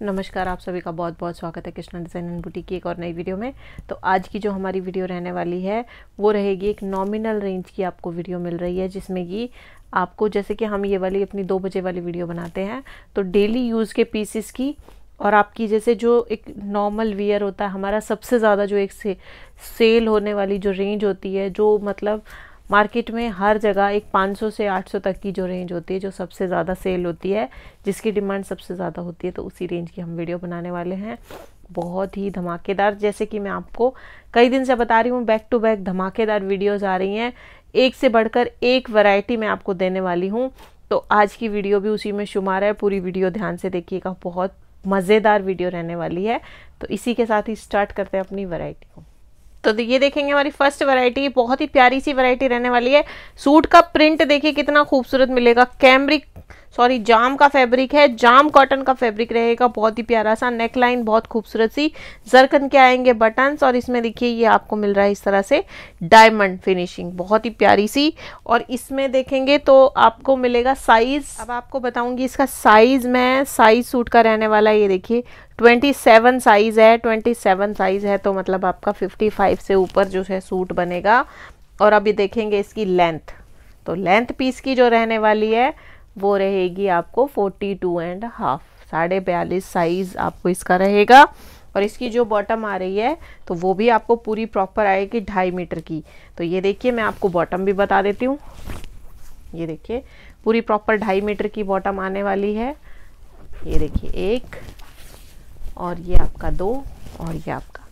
नमस्कार आप सभी का बहुत बहुत स्वागत है कृष्णा डिज़ाइन एंड बुटीक की एक और नई वीडियो में तो आज की जो हमारी वीडियो रहने वाली है वो रहेगी एक नॉमिनल रेंज की आपको वीडियो मिल रही है जिसमें कि आपको जैसे कि हम ये वाली अपनी दो बजे वाली वीडियो बनाते हैं तो डेली यूज़ के पीसेस की और आपकी जैसे जो एक नॉर्मल वियर होता है हमारा सबसे ज़्यादा जो एक से, सेल होने वाली जो रेंज होती है जो मतलब मार्केट में हर जगह एक 500 से 800 तक की जो रेंज होती है जो सबसे ज़्यादा सेल होती है जिसकी डिमांड सबसे ज़्यादा होती है तो उसी रेंज की हम वीडियो बनाने वाले हैं बहुत ही धमाकेदार जैसे कि मैं आपको कई दिन से बता रही हूँ बैक टू बैक धमाकेदार वीडियोज़ आ रही हैं एक से बढ़कर एक वैरायटी मैं आपको देने वाली हूँ तो आज की वीडियो भी उसी में शुमार है पूरी वीडियो ध्यान से देखिएगा बहुत मज़ेदार वीडियो रहने वाली है तो इसी के साथ ही स्टार्ट करते हैं अपनी वैरायटी को तो ये देखेंगे हमारी फर्स्ट वैरायटी बहुत ही प्यारी सी वैरायटी रहने वाली है सूट का प्रिंट देखिए कितना खूबसूरत मिलेगा कैमरिक सॉरी जाम का फैब्रिक है जाम कॉटन का फैब्रिक रहेगा बहुत ही प्यारा सा नेक लाइन बहुत खूबसूरत सी जरकन के आएंगे बटन्स और इसमें देखिए ये आपको मिल रहा है इस तरह से डायमंड फिनिशिंग बहुत ही प्यारी सी और इसमें देखेंगे तो आपको मिलेगा साइज अब आपको बताऊंगी इसका साइज मैं साइज सूट का रहने वाला ये देखिए ट्वेंटी सेवन साइज़ है ट्वेंटी सेवन साइज़ है तो मतलब आपका फिफ्टी फाइव से ऊपर जो है सूट बनेगा और अभी देखेंगे इसकी लेंथ तो लेंथ पीस की जो रहने वाली है वो रहेगी आपको फोर्टी टू एंड हाफ साढ़े बयालीस साइज़ आपको इसका रहेगा और इसकी जो बॉटम आ रही है तो वो भी आपको पूरी प्रॉपर आएगी ढाई मीटर की तो ये देखिए मैं आपको बॉटम भी बता देती हूँ ये देखिए पूरी प्रॉपर ढाई मीटर की बॉटम आने वाली है ये देखिए एक और ये आपका दो और ये आपका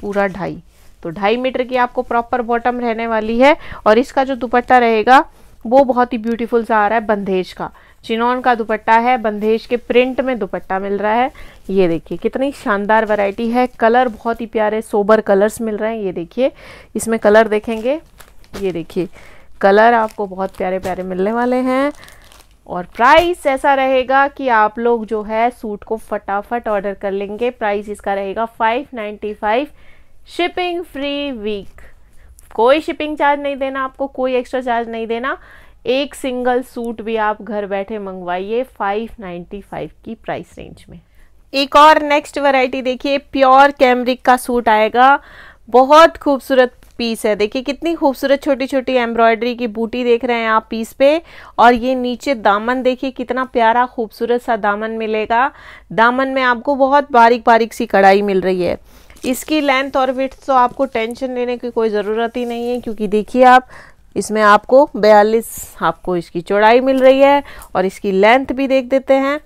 पूरा ढाई तो ढाई मीटर की आपको प्रॉपर बॉटम रहने वाली है और इसका जो दुपट्टा रहेगा वो बहुत ही ब्यूटीफुल सा आ रहा है बंधेज का चिनौन का दुपट्टा है बंधेज के प्रिंट में दुपट्टा मिल रहा है ये देखिए कितनी शानदार वैरायटी है कलर बहुत ही प्यारे सोबर कलर्स मिल रहे हैं ये देखिए इसमें कलर देखेंगे ये देखिए कलर आपको बहुत प्यारे प्यारे मिलने वाले हैं और प्राइस ऐसा रहेगा कि आप लोग जो है सूट को फटाफट ऑर्डर कर लेंगे प्राइस इसका रहेगा 595 शिपिंग फ्री वीक कोई शिपिंग चार्ज नहीं देना आपको कोई एक्स्ट्रा चार्ज नहीं देना एक सिंगल सूट भी आप घर बैठे मंगवाइए 595 की प्राइस रेंज में एक और नेक्स्ट वैरायटी देखिए प्योर कैमरिक का सूट आएगा बहुत खूबसूरत पीस है देखिए कितनी खूबसूरत छोटी छोटी एम्ब्रॉयडरी की बूटी देख रहे हैं आप पीस पे और ये नीचे दामन देखिए कितना प्यारा खूबसूरत सा दामन मिलेगा दामन में आपको बहुत बारीक बारीक सी कढ़ाई मिल रही है इसकी लेंथ और विथ तो आपको टेंशन लेने की कोई ज़रूरत ही नहीं है क्योंकि देखिए आप इसमें आपको बयालीस आपको इसकी चौड़ाई मिल रही है और इसकी लेंथ भी देख देते हैं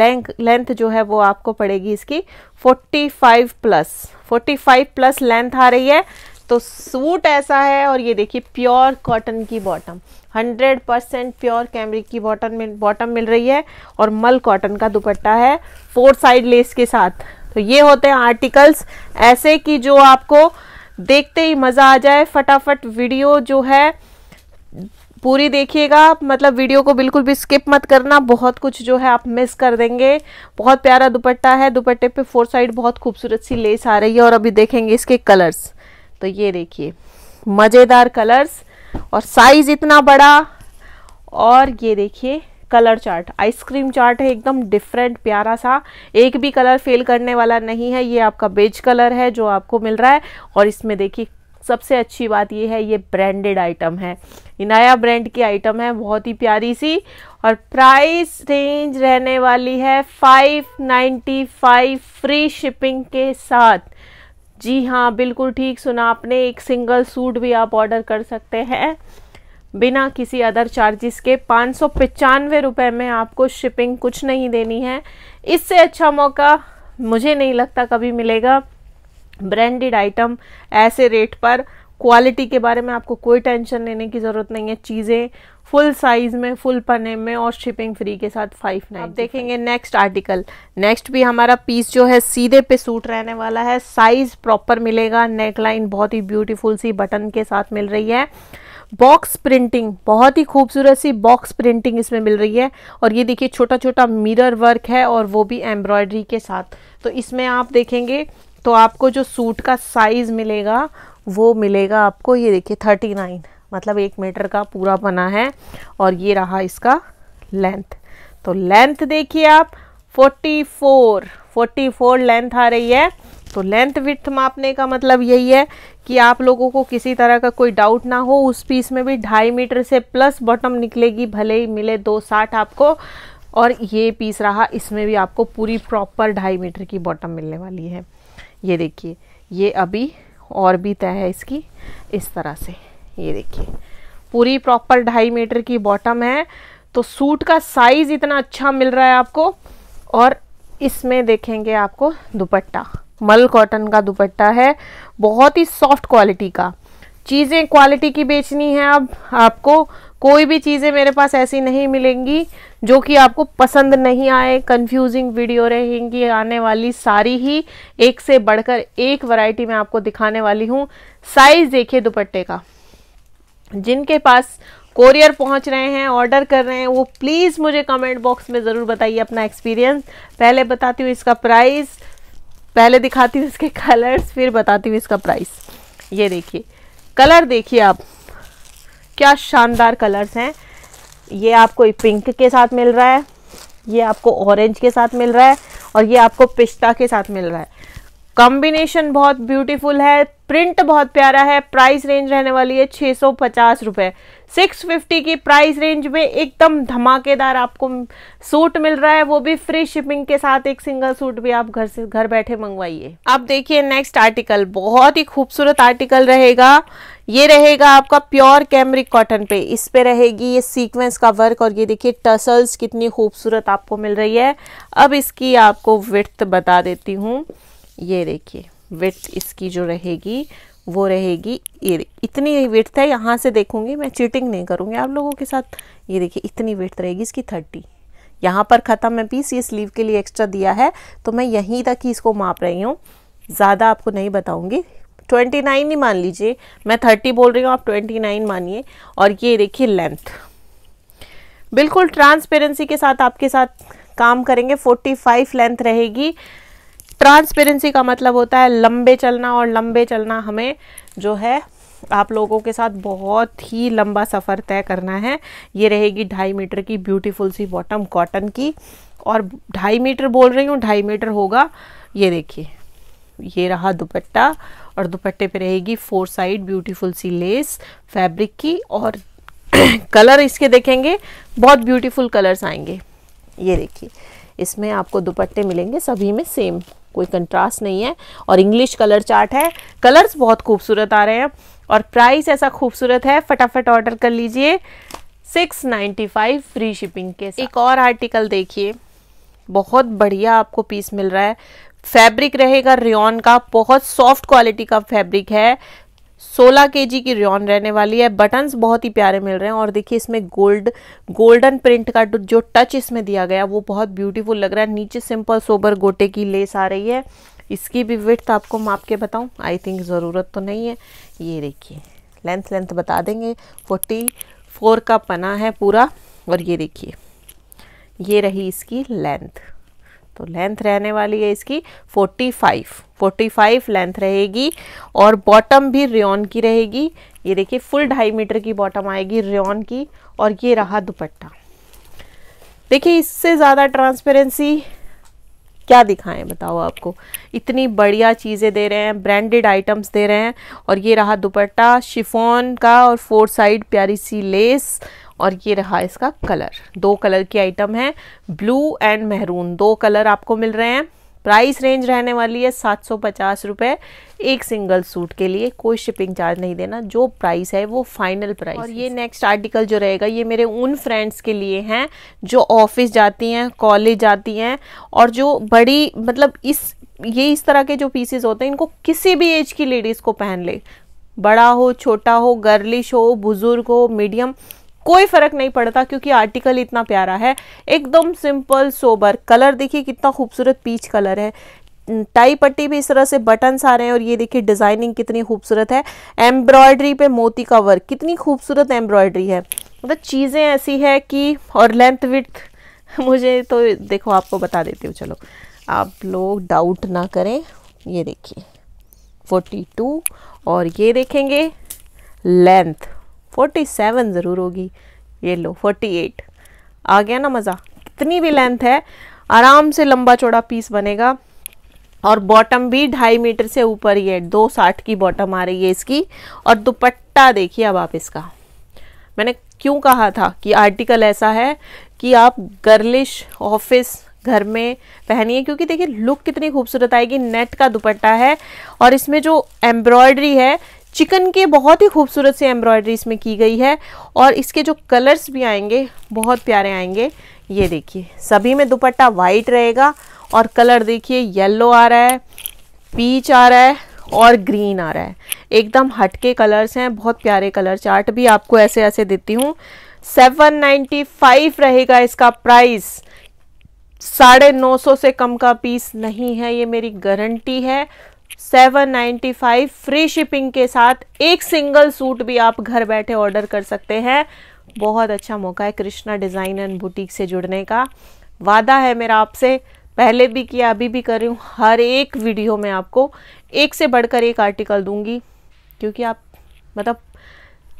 लेंथ लेंथ जो है वो आपको पड़ेगी इसकी 45 प्लस 45 प्लस लेंथ आ रही है तो सूट ऐसा है और ये देखिए प्योर कॉटन की बॉटम 100 परसेंट प्योर कैमरिक की बॉटम मिल बॉटम मिल रही है और मल कॉटन का दुपट्टा है फोर साइड लेस के साथ तो ये होते हैं आर्टिकल्स ऐसे कि जो आपको देखते ही मज़ा आ जाए फटाफट वीडियो जो है पूरी देखिएगा मतलब वीडियो को बिल्कुल भी स्किप मत करना बहुत कुछ जो है आप मिस कर देंगे बहुत प्यारा दुपट्टा है दुपट्टे पे फोर साइड बहुत खूबसूरत सी लेस आ रही है और अभी देखेंगे इसके कलर्स तो ये देखिए मज़ेदार कलर्स और साइज़ इतना बड़ा और ये देखिए कलर चार्ट आइसक्रीम चार्ट है एकदम डिफरेंट प्यारा सा एक भी कलर फेल करने वाला नहीं है ये आपका बेज कलर है जो आपको मिल रहा है और इसमें देखिए सबसे अच्छी बात ये है ये ब्रांडेड आइटम है इनाया नया ब्रांड की आइटम है बहुत ही प्यारी सी और प्राइस रेंज रहने वाली है 595 फ्री शिपिंग के साथ जी हाँ बिल्कुल ठीक सुना आपने एक सिंगल सूट भी आप ऑर्डर कर सकते हैं बिना किसी अदर चार्जेस के पाँच सौ पचानवे रुपये में आपको शिपिंग कुछ नहीं देनी है इससे अच्छा मौका मुझे नहीं लगता कभी मिलेगा ब्रांडेड आइटम ऐसे रेट पर क्वालिटी के बारे में आपको कोई टेंशन लेने की ज़रूरत नहीं है चीज़ें फुल साइज में फुल पने में और शिपिंग फ्री के साथ फाइव नाइन आप देखेंगे नेक्स्ट आर्टिकल नेक्स्ट भी हमारा पीस जो है सीधे पे सूट रहने वाला है साइज प्रॉपर मिलेगा नेक लाइन बहुत ही ब्यूटीफुल सी बटन के साथ मिल रही है बॉक्स प्रिंटिंग बहुत ही खूबसूरत सी बॉक्स प्रिंटिंग इसमें मिल रही है और ये देखिए छोटा छोटा मिरर वर्क है और वो भी एम्ब्रॉयडरी के साथ तो इसमें आप देखेंगे तो आपको जो सूट का साइज़ मिलेगा वो मिलेगा आपको ये देखिए थर्टी नाइन मतलब एक मीटर का पूरा बना है और ये रहा इसका लेंथ तो लेंथ देखिए आप 44 44 लेंथ आ रही है तो लेंथ विथ मापने का मतलब यही है कि आप लोगों को किसी तरह का कोई डाउट ना हो उस पीस में भी ढाई मीटर से प्लस बॉटम निकलेगी भले ही मिले दो साठ आपको और ये पीस रहा इसमें भी आपको पूरी प्रॉपर ढाई मीटर की बॉटम मिलने वाली है ये देखिए ये अभी और भी तय है इसकी इस तरह से ये देखिए पूरी प्रॉपर ढाई मीटर की बॉटम है तो सूट का साइज़ इतना अच्छा मिल रहा है आपको और इसमें देखेंगे आपको दुपट्टा मल कॉटन का दुपट्टा है बहुत ही सॉफ्ट क्वालिटी का चीज़ें क्वालिटी की बेचनी है अब आपको कोई भी चीज़ें मेरे पास ऐसी नहीं मिलेंगी जो कि आपको पसंद नहीं आए कंफ्यूजिंग वीडियो रहेंगी आने वाली सारी ही एक से बढ़कर एक वैरायटी मैं आपको दिखाने वाली हूँ साइज़ देखिए दुपट्टे का जिनके पास कोरियर पहुंच रहे हैं ऑर्डर कर रहे हैं वो प्लीज़ मुझे कमेंट बॉक्स में ज़रूर बताइए अपना एक्सपीरियंस पहले बताती हूँ इसका प्राइस पहले दिखाती हूँ इसके कलर्स फिर बताती हूँ इसका प्राइस ये देखिए कलर देखिए आप क्या शानदार कलर्स हैं ये आपको पिंक के साथ मिल रहा है ये आपको ऑरेंज के साथ मिल रहा है और ये आपको पिस्ता के साथ मिल रहा है कॉम्बिनेशन बहुत ब्यूटीफुल है प्रिंट बहुत प्यारा है प्राइस रेंज रहने वाली है छः सौ पचास रुपये सिक्स फिफ्टी की प्राइस रेंज में एकदम धमाकेदार आपको सूट मिल रहा है वो भी फ्री शिपिंग के साथ एक सिंगल सूट भी आप घर से घर बैठे मंगवाइए अब देखिए नेक्स्ट आर्टिकल बहुत ही खूबसूरत आर्टिकल रहेगा ये रहेगा आपका प्योर कैमरिक कॉटन पे इस पे रहेगी ये सीक्वेंस का वर्क और ये देखिए टसल्स कितनी खूबसूरत आपको मिल रही है अब इसकी आपको विर्थ बता देती हूँ ये देखिए विथ इसकी जो रहेगी वो रहेगी ये इतनी विथ है यहाँ से देखूंगी मैं चीटिंग नहीं करूँगी आप लोगों के साथ ये देखिए इतनी विथ रहेगी इसकी थर्टी यहाँ पर ख़त्म है पीस ये स्लीव के लिए एक्स्ट्रा दिया है तो मैं यहीं तक ही इसको माप रही हूँ ज़्यादा आपको नहीं बताऊँगी ट्वेंटी नाइन ही मान लीजिए मैं थर्टी बोल रही हूँ आप ट्वेंटी नाइन मानिए और ये देखिए लेंथ बिल्कुल ट्रांसपेरेंसी के साथ आपके साथ काम करेंगे फोर्टी फाइव लेंथ रहेगी ट्रांसपेरेंसी का मतलब होता है लंबे चलना और लंबे चलना हमें जो है आप लोगों के साथ बहुत ही लंबा सफ़र तय करना है ये रहेगी ढाई मीटर की ब्यूटीफुल सी बॉटम कॉटन की और ढाई मीटर बोल रही हूँ ढाई मीटर होगा ये देखिए ये रहा दुपट्टा और दुपट्टे पे रहेगी फोर साइड ब्यूटीफुल सी लेस फैब्रिक की और कलर इसके देखेंगे बहुत ब्यूटीफुल कलर्स आएंगे ये देखिए इसमें आपको दुपट्टे मिलेंगे सभी में सेम कोई कंट्रास्ट नहीं है और इंग्लिश कलर चार्ट है कलर्स बहुत खूबसूरत आ रहे हैं और प्राइस ऐसा खूबसूरत है फटाफट ऑर्डर कर लीजिए 695 फ्री शिपिंग के साथ। एक और आर्टिकल देखिए बहुत बढ़िया आपको पीस मिल रहा है फैब्रिक रहेगा रियॉन का बहुत सॉफ्ट क्वालिटी का फैब्रिक है सोलह के जी की रियॉन रहने वाली है बटन्स बहुत ही प्यारे मिल रहे हैं और देखिए इसमें गोल्ड गोल्डन प्रिंट का जो टच इसमें दिया गया वो बहुत ब्यूटीफुल लग रहा है नीचे सिंपल सोबर गोटे की लेस आ रही है इसकी भी विथ आपको माप के बताऊं आई थिंक ज़रूरत तो नहीं है ये देखिए लेंथ लेंथ बता देंगे फोर्टी फोर का पना है पूरा और ये देखिए ये रही इसकी लेंथ तो लेंथ रहने वाली है इसकी 45 45 लेंथ रहेगी और बॉटम भी रेन की रहेगी ये देखिए फुल ढाई मीटर की बॉटम आएगी रेन की और ये रहा दुपट्टा देखिए इससे ज़्यादा ट्रांसपेरेंसी क्या दिखाएं बताओ आपको इतनी बढ़िया चीज़ें दे रहे हैं ब्रांडेड आइटम्स दे रहे हैं और ये रहा दुपट्टा शिफोन का और फोर साइड प्यारी सी लेस और ये रहा इसका कलर दो कलर की आइटम है ब्लू एंड मेहरून दो कलर आपको मिल रहे हैं प्राइस रेंज रहने वाली है सात सौ पचास रुपये एक सिंगल सूट के लिए कोई शिपिंग चार्ज नहीं देना जो प्राइस है वो फाइनल प्राइस और ये नेक्स्ट आर्टिकल जो रहेगा ये मेरे उन फ्रेंड्स के लिए हैं जो ऑफिस जाती हैं कॉलेज जाती हैं और जो बड़ी मतलब इस ये इस तरह के जो पीसेज होते हैं इनको किसी भी एज की लेडीज़ को पहन ले बड़ा हो छोटा हो गर्लिश हो बुज़ुर्ग हो मीडियम कोई फर्क नहीं पड़ता क्योंकि आर्टिकल इतना प्यारा है एकदम सिंपल सोबर कलर देखिए कितना खूबसूरत पीच कलर है टाई पट्टी भी इस तरह से बटन आ रहे हैं और ये देखिए डिजाइनिंग कितनी खूबसूरत है एम्ब्रॉयडरी पे मोती का वर्क कितनी खूबसूरत एम्ब्रॉयडरी है मतलब चीज़ें ऐसी है कि और लेंथ विथ मुझे तो देखो आपको बता देती हूँ चलो आप लोग डाउट ना करें ये देखिए 42 और ये देखेंगे लेंथ फोर्टी सेवन ज़रूर होगी ये लो फोर्टी एट आ गया ना मज़ा कितनी भी लेंथ है आराम से लंबा चौड़ा पीस बनेगा और बॉटम भी ढाई मीटर से ऊपर ही है दो साठ की बॉटम आ रही है इसकी और दुपट्टा देखिए अब आप इसका मैंने क्यों कहा था कि आर्टिकल ऐसा है कि आप गर्लिश ऑफिस घर में पहनिए क्योंकि देखिए लुक कितनी खूबसूरत आएगी नेट का दुपट्टा है और इसमें जो एम्ब्रॉयडरी है चिकन के बहुत ही खूबसूरत से एम्ब्रॉयडरी इसमें की गई है और इसके जो कलर्स भी आएंगे बहुत प्यारे आएंगे ये देखिए सभी में दुपट्टा वाइट रहेगा और कलर देखिए येलो आ रहा है पीच आ रहा है और ग्रीन आ रहा है एकदम हटके कलर्स हैं बहुत प्यारे कलर चार्ट भी आपको ऐसे ऐसे देती हूँ 795 रहेगा इसका प्राइस साढ़े नौ सौ से कम का पीस नहीं है ये मेरी गारंटी है 795 फ्री शिपिंग के साथ एक सिंगल सूट भी आप घर बैठे ऑर्डर कर सकते हैं बहुत अच्छा मौका है कृष्णा डिज़ाइन एंड बुटीक से जुड़ने का वादा है मेरा आपसे पहले भी किया अभी भी कर रही हूँ हर एक वीडियो में आपको एक से बढ़कर एक आर्टिकल दूंगी क्योंकि आप मतलब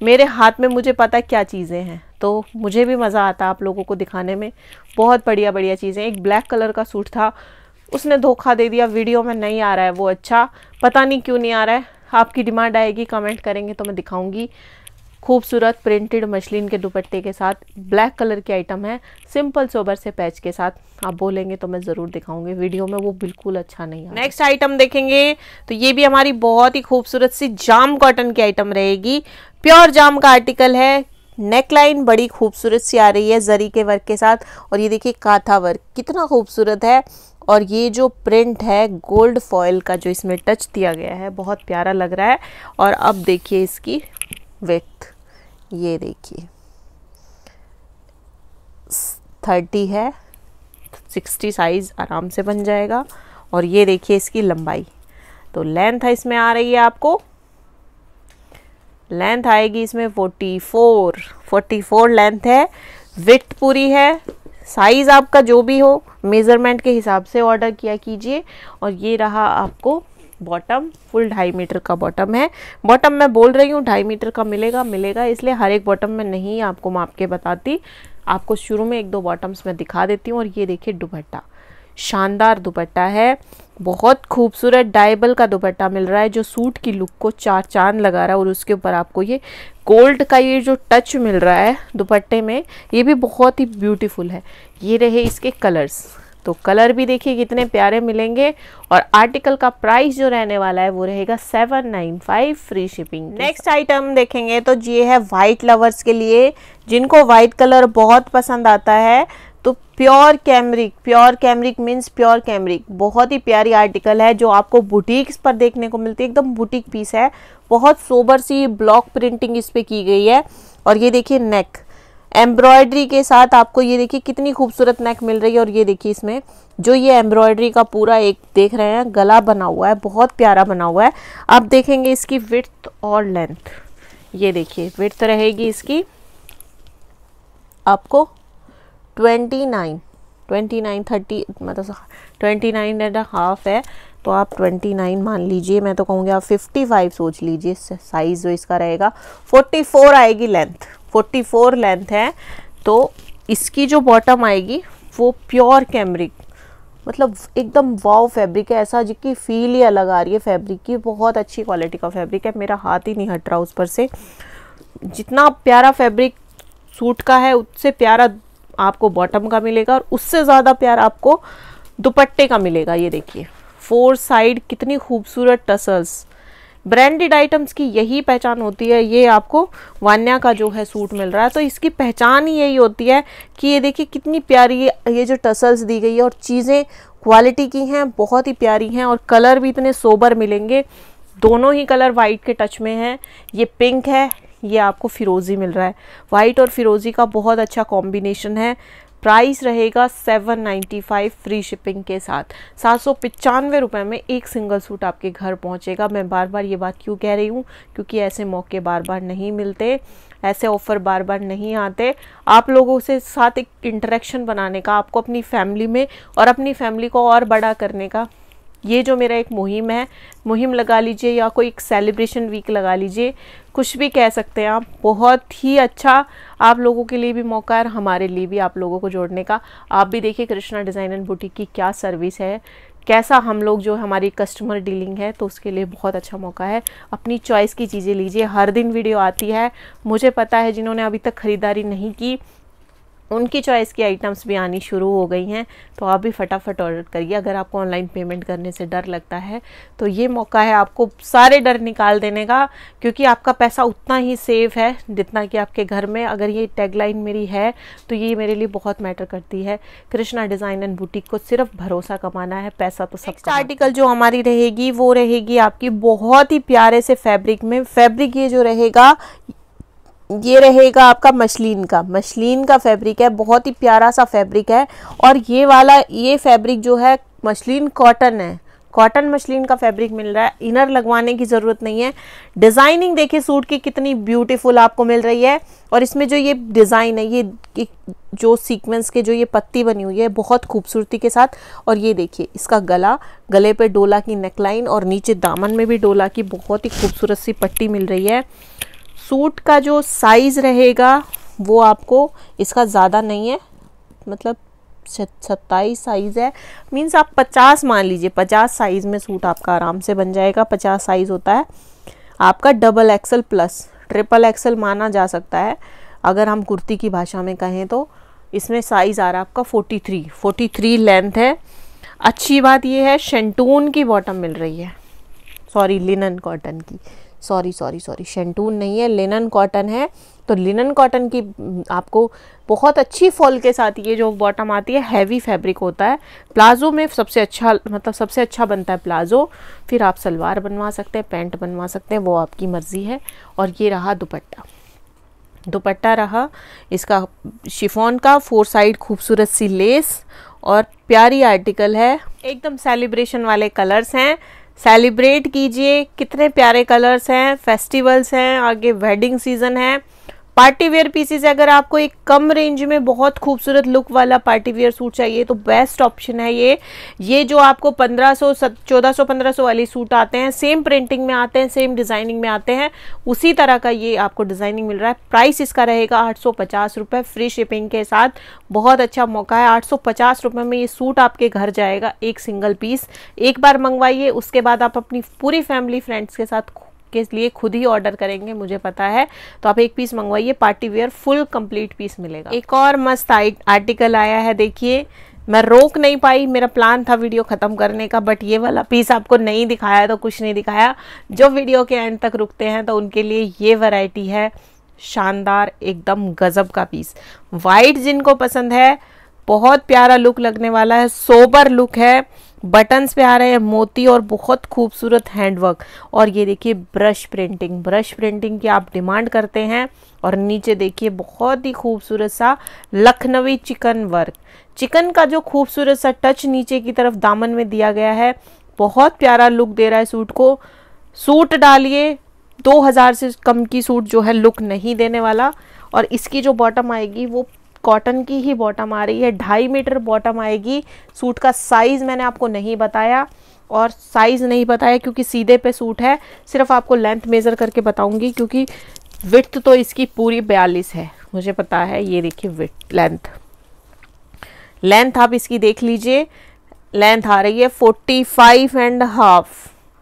मेरे हाथ में मुझे पता क्या चीज़ें हैं तो मुझे भी मज़ा आता आप लोगों को दिखाने में बहुत बढ़िया बढ़िया चीज़ें एक ब्लैक कलर का सूट था उसने धोखा दे दिया वीडियो में नहीं आ रहा है वो अच्छा पता नहीं क्यों नहीं आ रहा है आपकी डिमांड आएगी कमेंट करेंगे तो मैं दिखाऊंगी खूबसूरत प्रिंटेड मछलिन के दुपट्टे के साथ ब्लैक कलर की आइटम है सिंपल सोबर से पैच के साथ आप बोलेंगे तो मैं ज़रूर दिखाऊंगी वीडियो में वो बिल्कुल अच्छा नहीं है नेक्स्ट आइटम देखेंगे तो ये भी हमारी बहुत ही खूबसूरत सी जाम कॉटन की आइटम रहेगी प्योर जाम का आर्टिकल है नेकलाइन बड़ी खूबसूरत सी आ रही है जरी के वर्क के साथ और ये देखिए काथा वर्क कितना खूबसूरत है और ये जो प्रिंट है गोल्ड फॉयल का जो इसमें टच दिया गया है बहुत प्यारा लग रहा है और अब देखिए इसकी विथ ये देखिए थर्टी है सिक्सटी साइज़ आराम से बन जाएगा और ये देखिए इसकी लंबाई तो लेंथ है इसमें आ रही है आपको लेंथ आएगी इसमें forty four forty four length है विथ पूरी है साइज़ आपका जो भी हो मेज़रमेंट के हिसाब से ऑर्डर किया कीजिए और ये रहा आपको बॉटम फुल ढाई मीटर का बॉटम है बॉटम मैं बोल रही हूँ ढाई मीटर का मिलेगा मिलेगा इसलिए हर एक बॉटम में नहीं आपको माप के बताती आपको शुरू में एक दो बॉटम्स में दिखा देती हूँ और ये देखिए दुपट्टा शानदार दुपट्टा है बहुत खूबसूरत डाइबल का दुपट्टा मिल रहा है जो सूट की लुक को चार चांद लगा रहा है और उसके ऊपर आपको ये गोल्ड का ये जो टच मिल रहा है दुपट्टे में ये भी बहुत ही ब्यूटीफुल है ये रहे इसके कलर्स तो कलर भी देखिए कितने प्यारे मिलेंगे और आर्टिकल का प्राइस जो रहने वाला है वो रहेगा seven nine five free shipping next item देखेंगे तो ये है वाइट लवर्स के लिए जिनको वाइट कलर बहुत पसंद आता है तो pure cambric pure cambric means pure cambric बहुत ही प्यारी आर्टिकल है जो आपको बुटीक्स पर देखने को मिलती है एकदम बुटीक पीस है बहुत सोबर सी ब्लॉक प्रिंटिंग इस पर की गई है और ये देखिए नेक एम्ब्रॉयडरी के साथ आपको ये देखिए कितनी खूबसूरत नेक मिल रही है और ये देखिए इसमें जो ये एम्ब्रॉयडरी का पूरा एक देख रहे हैं गला बना हुआ है बहुत प्यारा बना हुआ है आप देखेंगे इसकी विर्थ और लेंथ ये देखिए विर्थ रहेगी इसकी आपको twenty nine twenty nine thirty मतलब ट्वेंटी नाइन एंड हाफ है तो आप ट्वेंटी नाइन मान लीजिए मैं तो कहूँगी आप फिफ्टी फाइव सोच लीजिए साइज़ जो इसका रहेगा फोर्टी फोर आएगी लेंथ फोर्टी फोर लेंथ है तो इसकी जो बॉटम आएगी वो प्योर कैमरिक मतलब एकदम वाव फैब्रिक है ऐसा जिसकी फील ही अलग आ रही है फैब्रिक की बहुत अच्छी क्वालिटी का फैब्रिक है मेरा हाथ ही नहीं हट रहा उस पर से जितना प्यारा फैब्रिक सूट का है उससे प्यारा आपको बॉटम का मिलेगा और उससे ज़्यादा प्यार आपको दुपट्टे का मिलेगा ये देखिए फोर साइड कितनी खूबसूरत टसल्स ब्रांडेड आइटम्स की यही पहचान होती है ये आपको वान्या का जो है सूट मिल रहा है तो इसकी पहचान ही यही होती है कि ये देखिए कितनी प्यारी ये, ये जो टसल्स दी गई है और चीज़ें क्वालिटी की हैं बहुत ही प्यारी हैं और कलर भी इतने सोबर मिलेंगे दोनों ही कलर वाइट के टच में हैं ये पिंक है ये आपको फिरोज़ी मिल रहा है वाइट और फिरोज़ी का बहुत अच्छा कॉम्बिनेशन है प्राइस रहेगा seven ninety five free shipping के साथ सात सौ पचानवे रुपये में एक सिंगल सूट आपके घर पहुंचेगा मैं बार बार ये बात क्यों कह रही हूँ क्योंकि ऐसे मौके बार बार नहीं मिलते ऐसे ऑफ़र बार बार नहीं आते आप लोगों से साथ एक इंटरेक्शन बनाने का आपको अपनी फैमिली में और अपनी फैमिली को और बड़ा करने का ये जो मेरा एक मुहिम है मुहिम लगा लीजिए या कोई एक सेलिब्रेशन वीक लगा लीजिए कुछ भी कह सकते हैं आप बहुत ही अच्छा आप लोगों के लिए भी मौका है हमारे लिए भी आप लोगों को जोड़ने का आप भी देखिए कृष्णा डिज़ाइन एंड बुटीक की क्या सर्विस है कैसा हम लोग जो हमारी कस्टमर डीलिंग है तो उसके लिए बहुत अच्छा मौका है अपनी चॉइस की चीज़ें लीजिए हर दिन वीडियो आती है मुझे पता है जिन्होंने अभी तक ख़रीदारी नहीं की उनकी चॉइस की आइटम्स भी आनी शुरू हो गई हैं तो आप भी फटाफट ऑर्डर करिए अगर आपको ऑनलाइन पेमेंट करने से डर लगता है तो ये मौका है आपको सारे डर निकाल देने का क्योंकि आपका पैसा उतना ही सेफ है जितना कि आपके घर में अगर ये टैगलाइन मेरी है तो ये मेरे लिए बहुत मैटर करती है कृष्णा डिज़ाइन एंड बुटीक को सिर्फ भरोसा कमाना है पैसा तो सब आर्टिकल जो हमारी रहेगी वो रहेगी आपकी बहुत ही प्यारे से फैब्रिक में फैब्रिक ये जो रहेगा ये रहेगा आपका मशलिन का मशलिन का फैब्रिक है बहुत ही प्यारा सा फैब्रिक है और ये वाला ये फैब्रिक जो है मशलिन कॉटन है कॉटन मशलिन का फैब्रिक मिल रहा है इनर लगवाने की ज़रूरत नहीं है डिज़ाइनिंग देखिए सूट की कितनी ब्यूटीफुल आपको मिल रही है और इसमें जो ये डिज़ाइन है ये जो सीक्वेंस के जो ये पत्ती बनी हुई है बहुत खूबसूरती के साथ और ये देखिए इसका गला गले पे डोला की नेकलाइन और नीचे दामन में भी डोला की बहुत ही खूबसूरत सी पट्टी मिल रही है सूट का जो साइज़ रहेगा वो आपको इसका ज़्यादा नहीं है मतलब सत्ताईस साइज़ है मीन्स आप पचास मान लीजिए पचास साइज़ में सूट आपका आराम से बन जाएगा पचास साइज़ होता है आपका double XL plus triple XL माना जा सकता है अगर हम कुर्ती की भाषा में कहें तो इसमें साइज़ आ रहा है आपका forty three forty three length है अच्छी बात यह है शेंटून की बॉटम मिल रही है सॉरी लिनन कॉटन की सॉरी सॉरी सॉरी शेंटून नहीं है लिनन कॉटन है तो लिनन कॉटन की हम्म, आपको बहुत अच्छी फॉल के साथ ये जो बॉटम आती है हैवी फैब्रिक होता है प्लाज़ो में सबसे अच्छा मतलब सबसे अच्छा बनता है प्लाज़ो फिर आप सलवार बनवा सकते हैं पैंट बनवा सकते हैं वो आपकी मर्ज़ी है और ये रहा दुपट्टा दुपट्टा रहा इसका शिफोन का फोर साइड खूबसूरत सी लेस और प्यारी आर्टिकल है एकदम सेलिब्रेशन वाले कलर्स हैं सेलिब्रेट कीजिए कितने प्यारे कलर्स हैं फेस्टिवल्स हैं आगे वेडिंग सीजन है पार्टी वेयर पीसीस अगर आपको एक कम रेंज में बहुत खूबसूरत लुक वाला पार्टी वेयर सूट चाहिए तो बेस्ट ऑप्शन है ये ये जो आपको 1500 1400 1500 वाले सूट आते हैं सेम प्रिंटिंग में आते हैं सेम डिजाइनिंग में आते हैं उसी तरह का ये आपको डिजाइनिंग मिल रहा है प्राइस इसका रहेगा आठ सौ फ्री शिपिंग के साथ बहुत अच्छा मौका है आठ सौ में ये सूट आपके घर जाएगा एक सिंगल पीस एक बार मंगवाइए उसके बाद आप अपनी पूरी फैमिली फ्रेंड्स के साथ के लिए खुद ही ऑर्डर करेंगे मुझे पता है तो आप एक पीस मंगवाइए party wear full complete piece मिलेगा एक और मस्त आर्टिकल आया है देखिए मैं रोक नहीं पाई मेरा प्लान था वीडियो ख़त्म करने का बट ये वाला पीस आपको नहीं दिखाया तो कुछ नहीं दिखाया जो वीडियो के एंड तक रुकते हैं तो उनके लिए ये वैरायटी है शानदार एकदम गज़ब का पीस वाइट जिनको पसंद है बहुत प्यारा लुक लगने वाला है सोबर लुक है बटन्स पे आ रहे हैं मोती और बहुत खूबसूरत हैंडवर्क और ये देखिए ब्रश प्रिंटिंग ब्रश प्रिंटिंग की आप डिमांड करते हैं और नीचे देखिए बहुत ही खूबसूरत सा लखनवी चिकन वर्क चिकन का जो खूबसूरत सा टच नीचे की तरफ दामन में दिया गया है बहुत प्यारा लुक दे रहा है सूट को सूट डालिए 2000 से कम की सूट जो है लुक नहीं देने वाला और इसकी जो बॉटम आएगी वो कॉटन की ही बॉटम आ रही है ढाई मीटर बॉटम आएगी सूट का साइज़ मैंने आपको नहीं बताया और साइज़ नहीं बताया क्योंकि सीधे पे सूट है सिर्फ आपको लेंथ मेज़र करके बताऊंगी क्योंकि विथ तो इसकी पूरी बयालीस है मुझे पता है ये देखिए विथ लेंथ लेंथ आप इसकी देख लीजिए लेंथ आ रही है फोर्टी फाइव एंड हाफ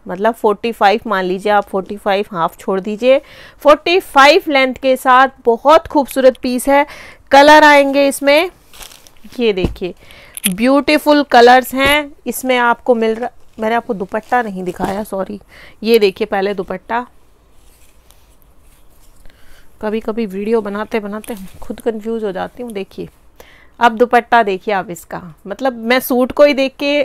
मतलब फोर्टी फाइव मान लीजिए आप फोर्टी फाइव हाफ छोड़ दीजिए फोर्टी फाइव लेंथ के साथ बहुत खूबसूरत पीस है कलर आएंगे इसमें ये देखिए ब्यूटीफुल कलर्स हैं इसमें आपको मिल रहा मैंने आपको दुपट्टा नहीं दिखाया सॉरी ये देखिए पहले दुपट्टा कभी कभी वीडियो बनाते बनाते खुद कंफ्यूज हो जाती हूँ देखिए अब दुपट्टा देखिए आप इसका मतलब मैं सूट को ही देख के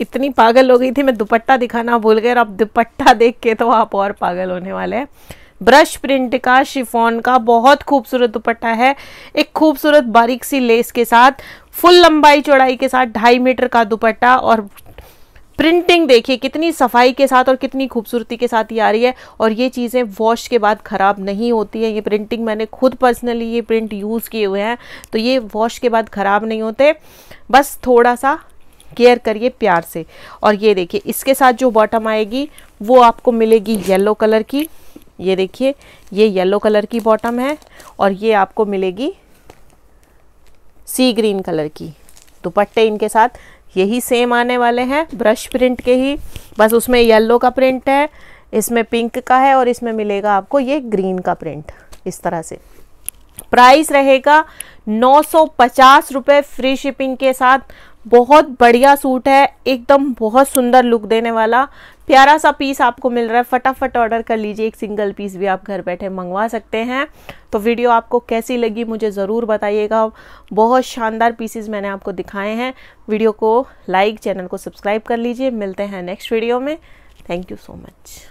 इतनी पागल हो गई थी मैं दुपट्टा दिखाना भूल गया और अब दुपट्टा देख के तो आप और पागल होने वाले हैं ब्रश प्रिंट का शिफॉन का बहुत खूबसूरत दुपट्टा है एक खूबसूरत बारीक सी लेस के साथ फुल लंबाई चौड़ाई के साथ ढाई मीटर का दुपट्टा और प्रिंटिंग देखिए कितनी सफाई के साथ और कितनी खूबसूरती के साथ ये आ रही है और ये चीज़ें वॉश के बाद ख़राब नहीं होती हैं ये प्रिंटिंग मैंने खुद पर्सनली ये प्रिंट यूज़ किए हुए हैं तो ये वॉश के बाद ख़राब नहीं होते बस थोड़ा सा केयर करिए प्यार से और ये देखिए इसके साथ जो बॉटम आएगी वो आपको मिलेगी येलो कलर की ये देखिए ये येलो कलर की बॉटम है और ये आपको मिलेगी सी ग्रीन कलर की दुपट्टे इनके साथ यही सेम आने वाले हैं ब्रश प्रिंट के ही बस उसमें येलो का प्रिंट है इसमें पिंक का है और इसमें मिलेगा आपको ये ग्रीन का प्रिंट इस तरह से प्राइस रहेगा नौ सौ पचास फ्री शिपिंग के साथ बहुत बढ़िया सूट है एकदम बहुत सुंदर लुक देने वाला प्यारा सा पीस आपको मिल रहा है फटाफट ऑर्डर कर लीजिए एक सिंगल पीस भी आप घर बैठे मंगवा सकते हैं तो वीडियो आपको कैसी लगी मुझे ज़रूर बताइएगा बहुत शानदार पीसेस मैंने आपको दिखाए हैं वीडियो को लाइक चैनल को सब्सक्राइब कर लीजिए मिलते हैं नेक्स्ट वीडियो में थैंक यू सो मच